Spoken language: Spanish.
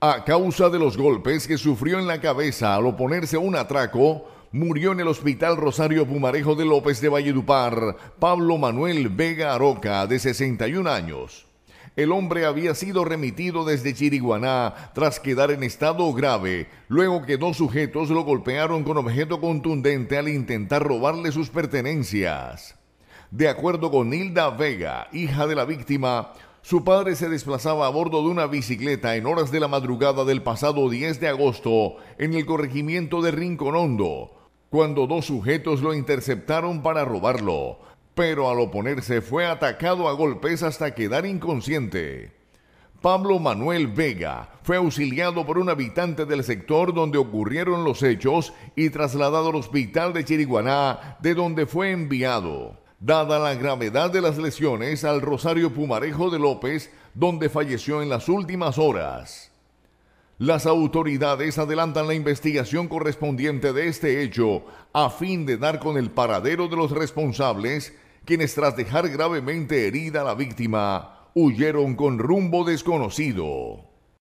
A causa de los golpes que sufrió en la cabeza al oponerse a un atraco, murió en el Hospital Rosario Pumarejo de López de Valledupar Pablo Manuel Vega Aroca, de 61 años. El hombre había sido remitido desde Chiriguaná tras quedar en estado grave, luego que dos sujetos lo golpearon con objeto contundente al intentar robarle sus pertenencias. De acuerdo con Hilda Vega, hija de la víctima, su padre se desplazaba a bordo de una bicicleta en horas de la madrugada del pasado 10 de agosto en el corregimiento de Rincón Hondo, cuando dos sujetos lo interceptaron para robarlo, pero al oponerse fue atacado a golpes hasta quedar inconsciente. Pablo Manuel Vega fue auxiliado por un habitante del sector donde ocurrieron los hechos y trasladado al hospital de Chiriguaná, de donde fue enviado dada la gravedad de las lesiones al Rosario Pumarejo de López, donde falleció en las últimas horas. Las autoridades adelantan la investigación correspondiente de este hecho a fin de dar con el paradero de los responsables, quienes tras dejar gravemente herida a la víctima, huyeron con rumbo desconocido.